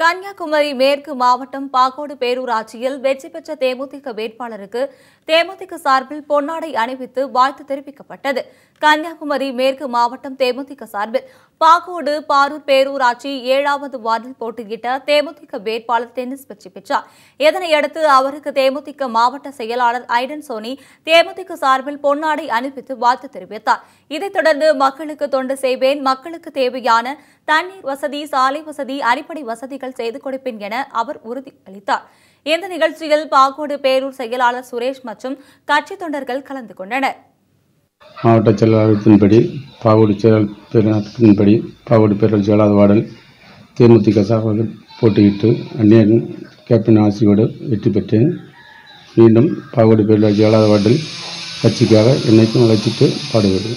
கன்னியாகுமரி மேற்கு மாவட்டம் பாகோடு பேரூராட்சியில் வெற்றி பெற்ற தேமுதிக வேட்பாளருக்கு தேமுதிக சார்பில் பொன்னாடை அணிவித்து வாழ்த்து தெரிவிக்கப்பட்டது கன்னியாகுமரி மேற்கு மாவட்டம் தேமுதிக சார்பில் பாகோடு பாரூர் பேரூராட்சி ஏழாவது வார்டில் போட்டியிட்ட தேமுதிக வேட்பாளர் டென்னிஸ் வெற்றி பெற்றார் இதனையடுத்து அவருக்கு தேமுதிக மாவட்ட செயலாளர் ஐடன் சோனி தேமுதிக சார்பில் பொன்னாடை அணிவித்து வாழ்த்து தெரிவித்தார் இதைத் தொடர்ந்து மக்களுக்கு தொண்டு செய்வேன் மக்களுக்கு தேவையான தண்ணீர் வசதி சாலை வசதி அடிப்படை வசதிகள் ஏற்பாடுகள் செய்து கொடுப்பேன் என அவர் உறுதி அளித்தார் இந்த நிகழ்ச்சியில் பாகோடு பேரூர் செயலாளர் சுரேஷ் மற்றும் கட்சி தொண்டர்கள் கலந்து கொண்டனர் மாவட்ட செயலாளர்களின்படி பாகோடு செயலாளர்படி பாகோடு பேரூர் செயலாளர் வாடல் தேமுதிக சார்பில் போட்டியிட்டு அந்நியன் கேப்டன் ஆசியோடு வெற்றி பெற்றேன் மீண்டும் பாகோடு பேரூர் செயலாளர் வாடல் கட்சிக்காக என்னைக்கும் அழைச்சிட்டு பாடுவது